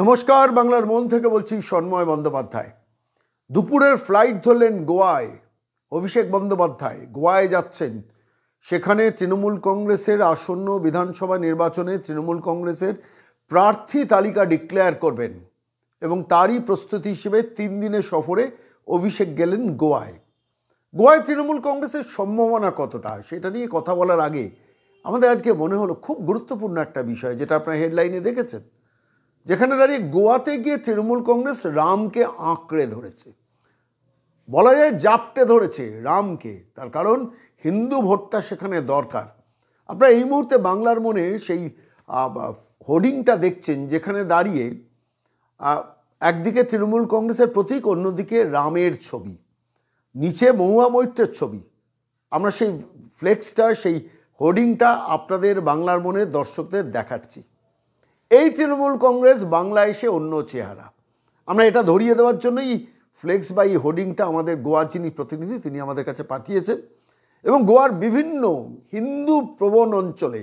নমস্কার বাংলার মন থেকে বলছি সন্ময় বন্দ্যোপাধ্যায় দুপুরের ফ্লাইট ধরলেন গোয়ায় অভিষেক বন্দ্যোপাধ্যায় গোয়ায় যাচ্ছেন সেখানে তৃণমূল কংগ্রেসের আসন্ন বিধানসভা নির্বাচনে তৃণমূল কংগ্রেসের প্রার্থী তালিকা ডিক্লেয়ার করবেন এবং তারই প্রস্তুতি হিসেবে তিন দিনের সফরে অভিষেক গেলেন গোয়ায় গোয়ায় তৃণমূল কংগ্রেসের সম্ভাবনা কতটা সেটা নিয়ে কথা বলার আগে আমাদের আজকে মনে হলো খুব গুরুত্বপূর্ণ একটা বিষয় যেটা আপনারা হেডলাইনে দেখেছেন যেখানে দাঁড়িয়ে গোয়াতে গিয়ে তৃণমূল কংগ্রেস রামকে আঁকড়ে ধরেছে বলা যায় জাপটে ধরেছে রামকে তার কারণ হিন্দু ভোটটা সেখানে দরকার আপনারা এই মুহূর্তে বাংলার মনে সেই হোর্ডিংটা দেখছেন যেখানে দাঁড়িয়ে একদিকে তৃণমূল কংগ্রেসের প্রতীক অন্যদিকে রামের ছবি নিচে মহুয়া মৈত্রের ছবি আমরা সেই ফ্লেক্সটা সেই হোর্ডিংটা আপনাদের বাংলার মনে দর্শকদের দেখাচ্ছি এই তৃণমূল কংগ্রেস বাংলা এসে অন্য চেহারা আমরা এটা ধরিয়ে দেওয়ার জন্যই ফ্লেক্স বা এই হোর্ডিংটা আমাদের গোয়ার যিনি প্রতিনিধি তিনি আমাদের কাছে পাঠিয়েছেন এবং গোয়ার বিভিন্ন হিন্দু প্রবণ অঞ্চলে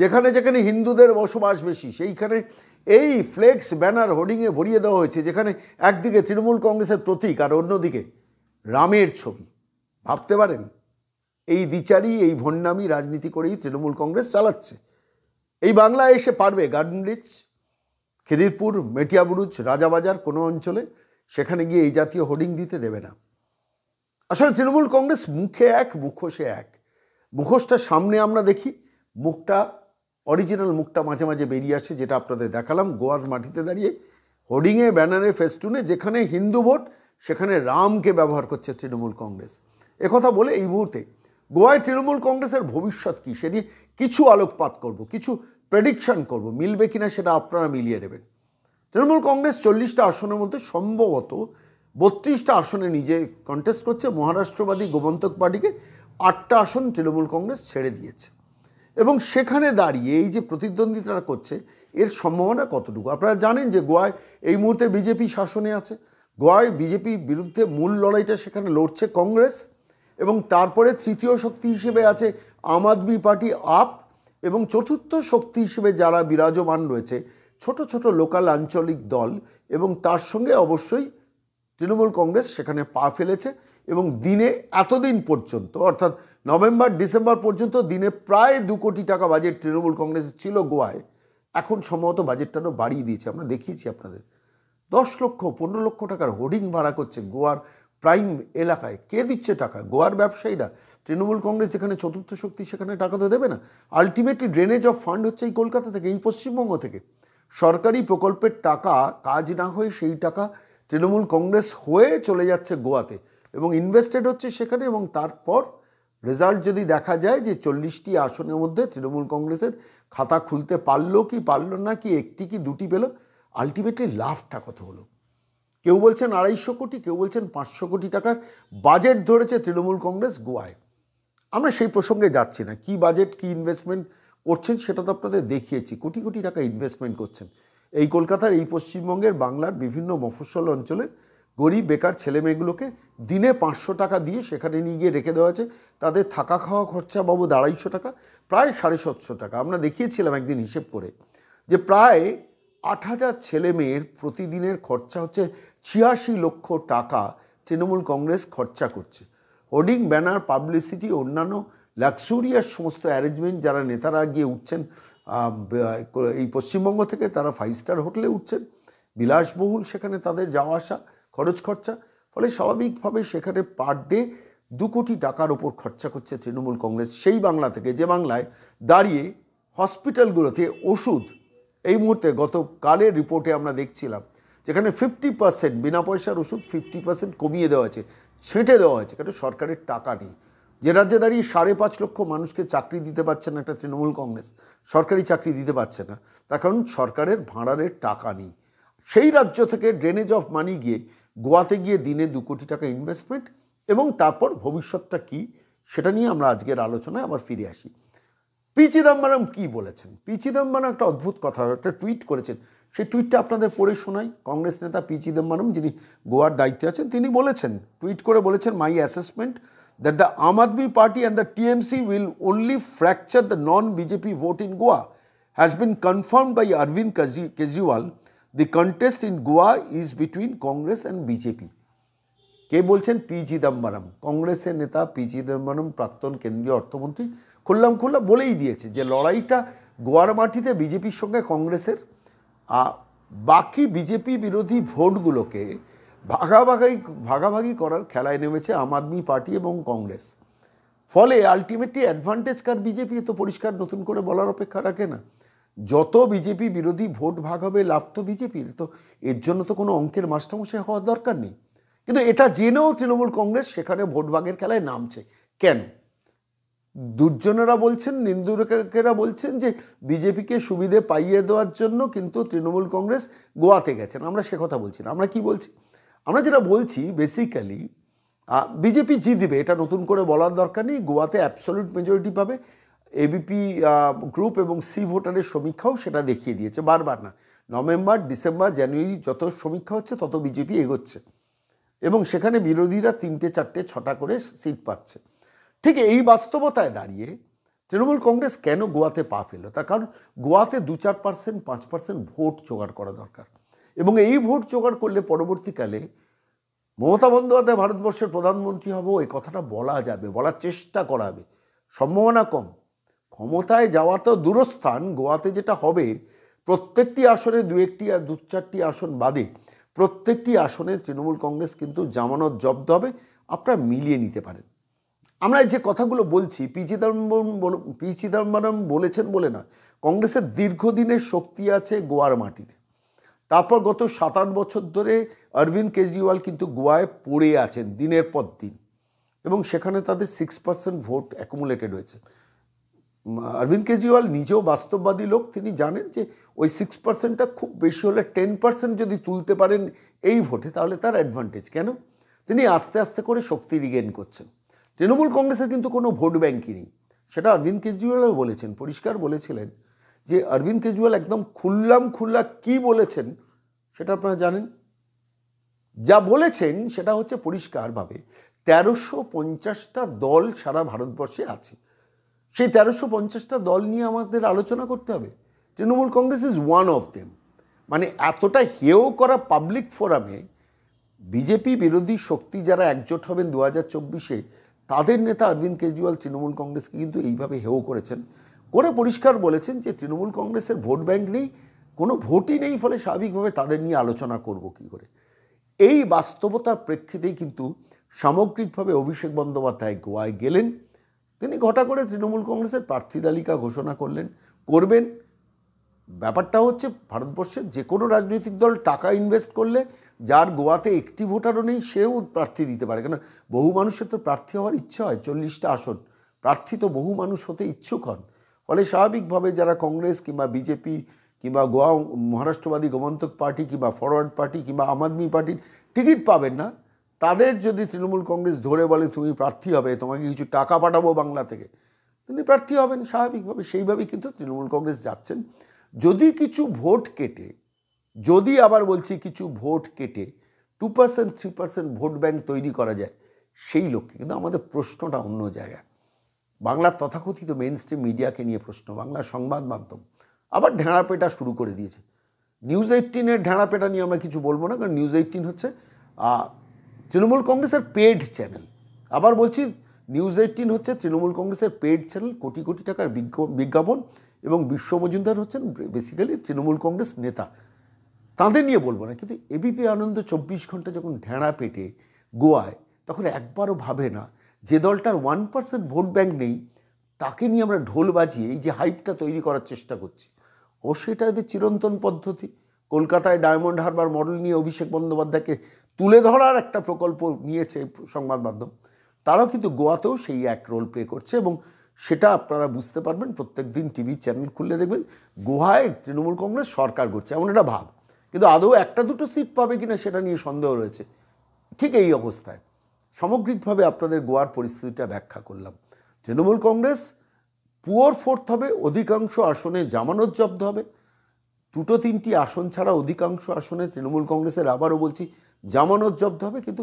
যেখানে যেখানে হিন্দুদের বসবাস বেশি সেইখানে এই ফ্লেক্স ব্যানার হোর্ডিংয়ে ভরিয়ে দেওয়া হয়েছে যেখানে একদিকে তৃণমূল কংগ্রেসের প্রতীক আর অন্যদিকে রামের ছবি ভাবতে পারেন এই দিচারি এই ভণ্ডামি রাজনীতি করেই তৃণমূল কংগ্রেস চালাচ্ছে এই বাংলায় এসে পারবে গার্ডেন রিচ খিদিরপুর মেটিয়াবুরুজ রাজাবাজার কোনো অঞ্চলে সেখানে গিয়ে এই জাতীয় হোর্ডিং দিতে দেবে না আসলে তৃণমূল কংগ্রেস মুখে এক মুখোশে এক মুখোশটা সামনে আমরা দেখি মুখটা অরিজিনাল মুখটা মাঝে মাঝে বেরিয়ে আসে যেটা আপনাদের দেখালাম গোয়ার মাটিতে দাঁড়িয়ে হোর্ডিংয়ে ব্যানারে ফেস্টুনে যেখানে হিন্দু ভোট সেখানে রামকে ব্যবহার করছে তৃণমূল কংগ্রেস একথা বলে এই মুহূর্তে গোয়ায় তৃণমূল কংগ্রেসের ভবিষ্যৎ কী নিয়ে কিছু আলোকপাত করব কিছু প্রেডিকশান করব মিলবে কিনা সেটা আপনারা মিলিয়ে নেবেন তৃণমূল কংগ্রেস চল্লিশটা আসনের মধ্যে সম্ভবত বত্রিশটা আসনে নিজে কন্টেস্ট করছে মহারাষ্ট্রবাদী গোমন্তক পার্টিকে আটটা আসন তৃণমূল কংগ্রেস ছেড়ে দিয়েছে এবং সেখানে দাঁড়িয়ে এই যে প্রতিদ্বন্দ্বিতাটা করছে এর সম্ভাবনা কতটুকু আপনারা জানেন যে গোয়ায় এই মুহূর্তে বিজেপি শাসনে আছে গোয়ায় বিজেপির বিরুদ্ধে মূল লড়াইটা সেখানে লড়ছে কংগ্রেস এবং তারপরে তৃতীয় শক্তি হিসেবে আছে আম আদমি পার্টি আপ এবং চতুর্থ শক্তি হিসেবে যারা বিরাজমান রয়েছে ছোট ছোট লোকাল আঞ্চলিক দল এবং তার সঙ্গে অবশ্যই তৃণমূল কংগ্রেস সেখানে পা ফেলেছে এবং দিনে এতদিন পর্যন্ত অর্থাৎ নভেম্বর ডিসেম্বর পর্যন্ত দিনে প্রায় দু কোটি টাকা বাজেট তৃণমূল কংগ্রেস ছিল গোয়ায় এখন সম্ভবত বাজেটটারও বাড়িয়ে দিয়েছে আমরা দেখিয়েছি আপনাদের দশ লক্ষ পনেরো লক্ষ টাকার হোর্ডিং ভাড়া করছে গোয়ার প্রাইম এলাকায় কে দিচ্ছে টাকা গোয়ার ব্যবসায়ীরা তৃণমূল কংগ্রেস যেখানে চতুর্থ শক্তি সেখানে টাকা তো দেবে না আলটিমেটলি ড্রেনেজ অফ ফান্ড হচ্ছে এই কলকাতা থেকে এই পশ্চিমবঙ্গ থেকে সরকারি প্রকল্পের টাকা কাজ না হয়ে সেই টাকা তৃণমূল কংগ্রেস হয়ে চলে যাচ্ছে গোয়াতে এবং ইনভেস্টেড হচ্ছে সেখানে এবং তারপর রেজাল্ট যদি দেখা যায় যে চল্লিশটি আসনের মধ্যে তৃণমূল কংগ্রেসের খাতা খুলতে পারলো কি পারলো না কি একটি কি দুটি পেল আলটিমেটলি লাভটা কত হলো কেউ বলছেন আড়াইশো কোটি কেউ বলছেন পাঁচশো কোটি টাকার বাজেট ধরেছে তৃণমূল কংগ্রেস গোয়ায় আমরা সেই প্রসঙ্গে যাচ্ছি না কি বাজেট কি ইনভেস্টমেন্ট করছেন সেটা তো আপনাদের দেখিয়েছি কোটি কোটি টাকা ইনভেস্টমেন্ট করছেন এই কলকাতার এই পশ্চিমবঙ্গের বাংলার বিভিন্ন মফস্বল অঞ্চলের গরিব বেকার ছেলেমেয়েগুলোকে দিনে পাঁচশো টাকা দিয়ে সেখানে নিয়ে গিয়ে রেখে দেওয়া আছে তাদের থাকা খাওয়া খরচা বাবদ আড়াইশো টাকা প্রায় সাড়ে সাতশো টাকা আমরা দেখিয়েছিলাম একদিন হিসেব করে যে প্রায় আট হাজার ছেলে মেয়ের প্রতিদিনের খরচা হচ্ছে ছিয়াশি লক্ষ টাকা তৃণমূল কংগ্রেস খরচা করছে হোর্ডিং ব্যানার পাবলিসিটি অন্যান্য লাক্সুরিয়াস সমস্ত অ্যারেঞ্জমেন্ট যারা নেতারা গিয়ে উঠছেন এই পশ্চিমবঙ্গ থেকে তারা ফাইভ স্টার হোটেলে উঠছেন বিলাসবহুল সেখানে তাদের যাওয়া আসা খরচ খরচা ফলে স্বাভাবিকভাবে সেখানে পার ডে দু কোটি টাকার ওপর খরচা করছে তৃণমূল কংগ্রেস সেই বাংলা থেকে যে বাংলায় দাঁড়িয়ে হসপিটালগুলোতে ওষুধ এই মুহূর্তে গতকালের রিপোর্টে আমরা দেখছিলাম যেখানে ফিফটি পার্সেন্ট বিনা পয়সার ওষুধ ফিফটি পার্সেন্ট কমিয়ে দেওয়া আছে ছেঁটে দেওয়া হয়েছে কারণ সরকারের টাকা নেই যে রাজ্যে দাঁড়িয়ে সাড়ে পাঁচ লক্ষ মানুষকে চাকরি দিতে পারছে না একটা তৃণমূল কংগ্রেস সরকারি চাকরি দিতে পারছে না তার কারণ সরকারের ভাঁড়ারের টাকা নেই সেই রাজ্য থেকে ড্রেনেজ অফ মানি গিয়ে গোয়াতে গিয়ে দিনে দু কোটি টাকা ইনভেস্টমেন্ট এবং তারপর ভবিষ্যৎটা কি সেটা নিয়ে আমরা আজকের আলোচনায় আবার ফিরে আসি পি চিদম্বরম কী বলেছেন পি চিদম্বরম একটা অদ্ভুত কথা একটা টুইট করেছেন সেই টুইটটা আপনাদের পড়ে শোনাই কংগ্রেস নেতা পি চিদম্বরম যিনি গোয়ার দায়িত্বে আছেন তিনি বলেছেন টুইট করে বলেছেন my assessment that the Aam Aadmi party and the TMC will only fracture the non BJP vote in Goa has been confirmed by Arvind Kejriwal the contest in Goa is between Congress and BJP কে বলছেন পি চিদম্বরম কংগ্রেসের নেতা পি চিদম্বরম প্রাক্তন কেন্দ্রীয় অর্থমন্ত্রী খুললাম খুল্লা বলেই দিয়েছে যে লড়াইটা গোয়ার মাটিতে বিজেপির সঙ্গে কংগ্রেসের বাকি বিজেপি বিরোধী ভোটগুলোকে ভাগাভাগাই ভাগাভাগি করার খেলায় নেমেছে আম আদমি পার্টি এবং কংগ্রেস ফলে আলটিমেটলি অ্যাডভান্টেজ কার বিজেপি তো পরিষ্কার নতুন করে বলার অপেক্ষা রাখে না যত বিজেপি বিরোধী ভোট ভাগ হবে লাভ তো বিজেপির তো এর জন্য তো কোনো অঙ্কের মাস্টারমশাই হওয়ার দরকার নেই কিন্তু এটা জেনেও তৃণমূল কংগ্রেস সেখানে ভোট ভাগের খেলায় নামছে কেন দুর্জনেরা বলছেন নিন্দুরকেরা বলছেন যে বিজেপিকে সুবিধে পাইয়ে দেওয়ার জন্য কিন্তু তৃণমূল কংগ্রেস গোয়াতে গেছেন আমরা সে কথা বলছি না আমরা কি বলছি আমরা যেটা বলছি বেসিক্যালি বিজেপি জিতবে এটা নতুন করে বলার দরকার নেই গোয়াতে অ্যাবসলিউট মেজরিটি পাবে এবিপি গ্রুপ এবং সি ভোটারের সমীক্ষাও সেটা দেখিয়ে দিয়েছে বারবার না নভেম্বর ডিসেম্বর জানুয়ারি যত সমীক্ষা হচ্ছে তত বিজেপি এগোচ্ছে এবং সেখানে বিরোধীরা তিনটে চারটে ছটা করে সিট পাচ্ছে ঠিক এই বাস্তবতায় দাঁড়িয়ে তৃণমূল কংগ্রেস কেন গোয়াতে পা ফেলল তার কারণ গোয়াতে দু চার পার্সেন্ট পাঁচ পার্সেন্ট ভোট জোগাড় করা দরকার এবং এই ভোট জোগাড় করলে পরবর্তীকালে মমতা বন্দ্যোপাধ্যায় ভারতবর্ষের প্রধানমন্ত্রী হব এই কথাটা বলা যাবে বলার চেষ্টা করা হবে সম্ভাবনা কম ক্ষমতায় যাওয়া তো দূরস্থান গোয়াতে যেটা হবে প্রত্যেকটি আসনে দু একটি আর দু চারটি আসন বাদে প্রত্যেকটি আসনে তৃণমূল কংগ্রেস কিন্তু জামানত জব্দ হবে আপনারা মিলিয়ে নিতে পারেন আমরা যে কথাগুলো বলছি পি চিদম্বরম পি চিদম্বরম বলেছেন বলে না কংগ্রেসের দীর্ঘদিনের শক্তি আছে গোয়ার মাটিতে তারপর গত সাত আট বছর ধরে অরবিন্দ কেজরিওয়াল কিন্তু গোয়ায় পড়ে আছেন দিনের পর দিন এবং সেখানে তাদের সিক্স পার্সেন্ট ভোট অ্যাকুমুলেটেড হয়েছে অরবিন্দ কেজরিওয়াল নিজেও বাস্তববাদী লোক তিনি জানেন যে ওই সিক্স পার্সেন্টটা খুব বেশি হলে টেন পার্সেন্ট যদি তুলতে পারেন এই ভোটে তাহলে তার অ্যাডভান্টেজ কেন তিনি আস্তে আস্তে করে শক্তি রিগেন করছেন তৃণমূল কংগ্রেসের কিন্তু কোনো ভোট ব্যাঙ্কই নেই সেটা অরবিন্দ কেজরিওয়ালও বলেছেন পরিষ্কার বলেছিলেন যে অরবিন্দ কেজরিওয়াল একদম খুললাম খুল্লা কি বলেছেন সেটা আপনারা জানেন যা বলেছেন সেটা হচ্ছে পরিষ্কারভাবে তেরোশো পঞ্চাশটা দল সারা ভারতবর্ষে আছে সেই তেরোশো পঞ্চাশটা দল নিয়ে আমাদের আলোচনা করতে হবে Trinamool Congress is one of them মানে এতটা হেও করা পাবলিক ফোরামে বিজেপি বিরোধী শক্তি যারা একজোট হবেন দু হাজার চব্বিশে তাদের নেতা অরবিন্দ কেজরিওয়াল তৃণমূল কংগ্রেসকে কিন্তু এইভাবে হেও করেছেন করে পরিষ্কার বলেছেন যে তৃণমূল কংগ্রেসের ভোট ব্যাঙ্ক নেই কোনো ভোটই নেই ফলে স্বাভাবিকভাবে তাদের নিয়ে আলোচনা করব কি করে এই বাস্তবতার প্রেক্ষিতেই কিন্তু সামগ্রিকভাবে অভিষেক বন্দ্যোপাধ্যায় গোয়ায় গেলেন তিনি ঘটা করে তৃণমূল কংগ্রেসের প্রার্থী তালিকা ঘোষণা করলেন করবেন ব্যাপারটা হচ্ছে ভারতবর্ষের যে কোনো রাজনৈতিক দল টাকা ইনভেস্ট করলে যার গোয়াতে একটি ভোটারও নেই সেও প্রার্থী দিতে পারে কেন বহু মানুষের তো প্রার্থী হওয়ার ইচ্ছা হয় চল্লিশটা আসন প্রার্থী তো বহু মানুষ হতে ইচ্ছুক হন ফলে স্বাভাবিকভাবে যারা কংগ্রেস কিংবা বিজেপি কিংবা গোয়া মহারাষ্ট্রবাদী গোমন্তক পার্টি কিংবা ফরওয়ার্ড পার্টি কিংবা আম আদমি পার্টির টিকিট পাবেন না তাদের যদি তৃণমূল কংগ্রেস ধরে বলে তুমি প্রার্থী হবে তোমাকে কিছু টাকা পাঠাবো বাংলা থেকে তিনি প্রার্থী হবেন স্বাভাবিকভাবে সেইভাবেই কিন্তু তৃণমূল কংগ্রেস যাচ্ছেন যদি কিছু ভোট কেটে যদি আবার বলছি কিছু ভোট কেটে two percent three percent vote bank তৈরি করা যায় সেই লক্ষ্যে কিন্তু আমাদের প্রশ্নটা অন্য জায়গায় বাংলার তথাকথিত মেন স্ট্রিম মিডিয়াকে নিয়ে প্রশ্ন বাংলা সংবাদ মাধ্যম আবার ঢেঁড়া পেটা শুরু করে দিয়েছে নিউজ এইটিনের ঢেঁড়া পেটা নিয়ে আমরা কিছু বলবো না কারণ নিউজ এইটিন হচ্ছে তৃণমূল কংগ্রেসের পেড চ্যানেল আবার বলছি নিউজ এইটিন হচ্ছে তৃণমূল কংগ্রেসের পেড চ্যানেল কোটি কোটি টাকার বিজ্ঞাপন এবং বিশ্ব মজুমদার হচ্ছেন বেসিক্যালি তৃণমূল কংগ্রেস নেতা তাঁদের নিয়ে বলবো না কিন্তু এবিপি আনন্দ চব্বিশ ঘন্টা যখন ঢেঁড়া পেটে গোয়ায় তখন একবারও ভাবে না যে দলটার ওয়ান পার্সেন্ট ভোট ব্যাঙ্ক নেই তাকে নিয়ে আমরা ঢোল বাজিয়ে এই যে হাইপটা তৈরি করার চেষ্টা করছি ও সেটা এদের চিরন্তন পদ্ধতি কলকাতায় ডায়মন্ড হারবার মডেল নিয়ে অভিষেক বন্দ্যোপাধ্যায়কে তুলে ধরার একটা প্রকল্প নিয়েছে সংবাদ মাধ্যম তারাও কিন্তু গোয়াতেও সেই এক রোল প্লে করছে এবং সেটা আপনারা বুঝতে পারবেন প্রত্যেক দিন টিভি চ্যানেল খুললে দেখবেন গোহায় তৃণমূল কংগ্রেস সরকার করছে এমন একটা ভাব কিন্তু আদৌ একটা দুটো সিট পাবে কিনা সেটা নিয়ে সন্দেহ রয়েছে ঠিক এই অবস্থায় সামগ্রিকভাবে আপনাদের গোয়ার পরিস্থিতিটা ব্যাখ্যা করলাম তৃণমূল কংগ্রেস পুয়ার ফোর্থ হবে অধিকাংশ আসনে জামানত জব্দ হবে দুটো তিনটি আসন ছাড়া অধিকাংশ আসনে তৃণমূল কংগ্রেসের আবারও বলছি জামানত জব্দ হবে কিন্তু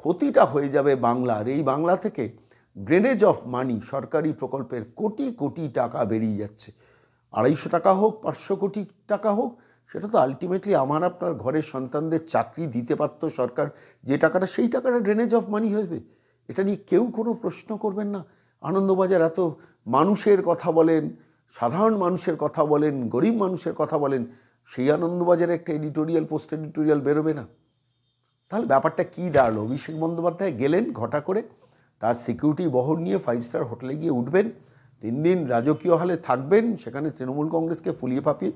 ক্ষতিটা হয়ে যাবে বাংলার এই বাংলা থেকে ড্রেনেজ অফ মানি সরকারি প্রকল্পের কোটি কোটি টাকা বেরিয়ে যাচ্ছে আড়াইশো টাকা হোক পাঁচশো কোটি টাকা হোক সেটা তো আলটিমেটলি আমার আপনার ঘরের সন্তানদের চাকরি দিতে পারত সরকার যে টাকাটা সেই টাকাটা ড্রেনেজ অফ মানি হবে এটা নিয়ে কেউ কোনো প্রশ্ন করবেন না আনন্দবাজার এত মানুষের কথা বলেন সাধারণ মানুষের কথা বলেন গরিব মানুষের কথা বলেন সেই আনন্দবাজারে একটা এডিটোরিয়াল পোস্ট এডিটোরিয়াল বেরোবে না তাহলে ব্যাপারটা কী দাঁড়ালো অভিষেক বন্দ্যোপাধ্যায় গেলেন ঘটা করে তার সিকিউরিটি বহর নিয়ে ফাইভ স্টার হোটেলে গিয়ে উঠবেন তিন দিন রাজকীয় হলে থাকবেন সেখানে তৃণমূল কংগ্রেসকে ফুলিয়ে ফাঁপিয়ে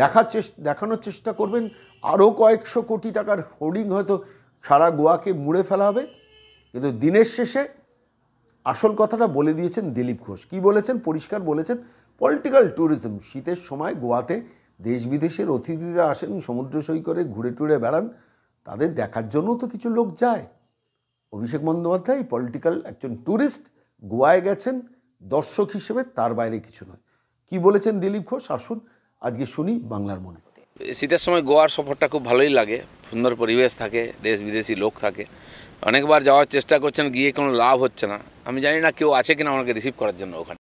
দেখার চেষ্টা দেখানোর চেষ্টা করবেন আরও কয়েকশো কোটি টাকার হোর্ডিং হয়তো সারা গোয়াকে মুড়ে ফেলা হবে কিন্তু দিনের শেষে আসল কথাটা বলে দিয়েছেন দিলীপ ঘোষ কি বলেছেন পরিষ্কার বলেছেন পলিটিক্যাল ট্যুরিজম শীতের সময় গোয়াতে দেশ বিদেশের অতিথিরা আসেন সমুদ্র সৈকরে ঘুরে টুরে বেড়ান তাদের দেখার জন্য তো কিছু লোক যায় অভিষেক বন্দ্যোপাধ্যায় পলিটিক্যাল একজন ট্যুরিস্ট গোয়ায় গেছেন দর্শক হিসেবে তার বাইরে কিছু নয় কি বলেছেন দিলীপ ঘোষ আসুন আজকে শুনি বাংলার মনে শীতের সময় গোয়ার সফরটা খুব ভালোই লাগে সুন্দর পরিবেশ থাকে দেশ বিদেশি লোক থাকে অনেকবার যাওয়ার চেষ্টা করছেন গিয়ে কোনো লাভ হচ্ছে না আমি জানি না কেউ আছে কিনা আমাকে রিসিভ করার জন্য ওখানে